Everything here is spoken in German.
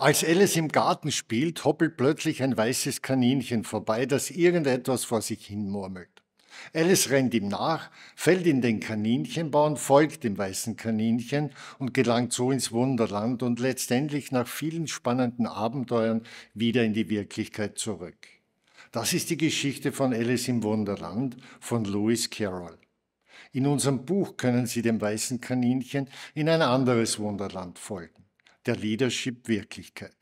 Als Alice im Garten spielt, hoppelt plötzlich ein weißes Kaninchen vorbei, das irgendetwas vor sich hin murmelt. Alice rennt ihm nach, fällt in den Kaninchenbau und folgt dem weißen Kaninchen und gelangt so ins Wunderland und letztendlich nach vielen spannenden Abenteuern wieder in die Wirklichkeit zurück. Das ist die Geschichte von Alice im Wunderland von Lewis Carroll. In unserem Buch können Sie dem weißen Kaninchen in ein anderes Wunderland folgen der Leadership-Wirklichkeit.